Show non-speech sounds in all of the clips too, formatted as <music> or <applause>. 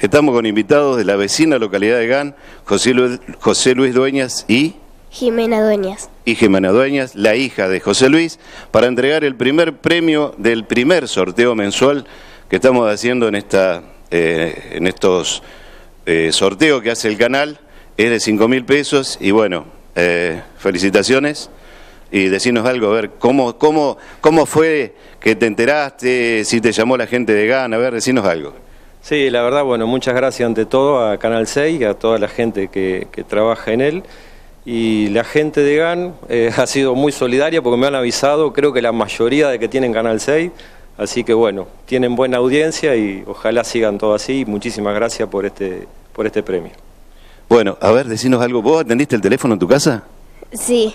Estamos con invitados de la vecina localidad de Gan, José Luis, José Luis Dueñas y... Jimena Dueñas. Y Jimena Dueñas, la hija de José Luis, para entregar el primer premio del primer sorteo mensual que estamos haciendo en, esta, eh, en estos eh, sorteos que hace el canal. Es de 5 mil pesos y bueno, eh, felicitaciones y decirnos algo, a ver, ¿cómo, cómo, cómo fue que te enteraste, si te llamó la gente de Gan, a ver, decinos algo. Sí, la verdad, bueno, muchas gracias ante todo a Canal 6 y a toda la gente que, trabaja en él. Y la gente de GAN eh, ha sido muy solidaria porque me han avisado, creo que la mayoría de que tienen Canal 6. Así que bueno, tienen buena audiencia y ojalá sigan todo así. Muchísimas gracias por este, por este premio. Bueno, a ver, decinos algo. ¿Vos atendiste el teléfono en tu casa? Sí.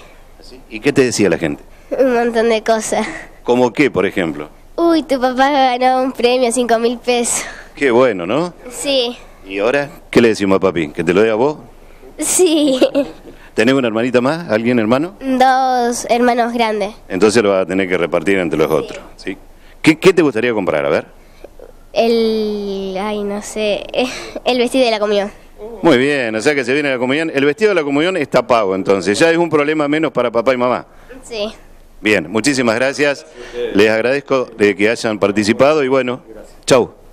¿Y qué te decía la gente? Un montón de cosas. ¿Cómo qué, por ejemplo? Uy, tu papá ganó un premio, cinco mil pesos. Qué bueno, ¿no? Sí. ¿Y ahora qué le decimos a papi? ¿Que te lo dé a vos? Sí. ¿Tenés una hermanita más? ¿Alguien hermano? Dos hermanos grandes. Entonces lo vas a tener que repartir entre los otros, ¿sí? ¿Qué, te gustaría comprar? A ver. El... ay, no sé... <laughs> el vestido de la comunión. Muy bien, o sea que se viene la comunión. El vestido de la comunión está pago, entonces. Ya es un problema menos para papá y mamá. Sí. Bien, muchísimas gracias. Les agradezco de que hayan participado y bueno, chau.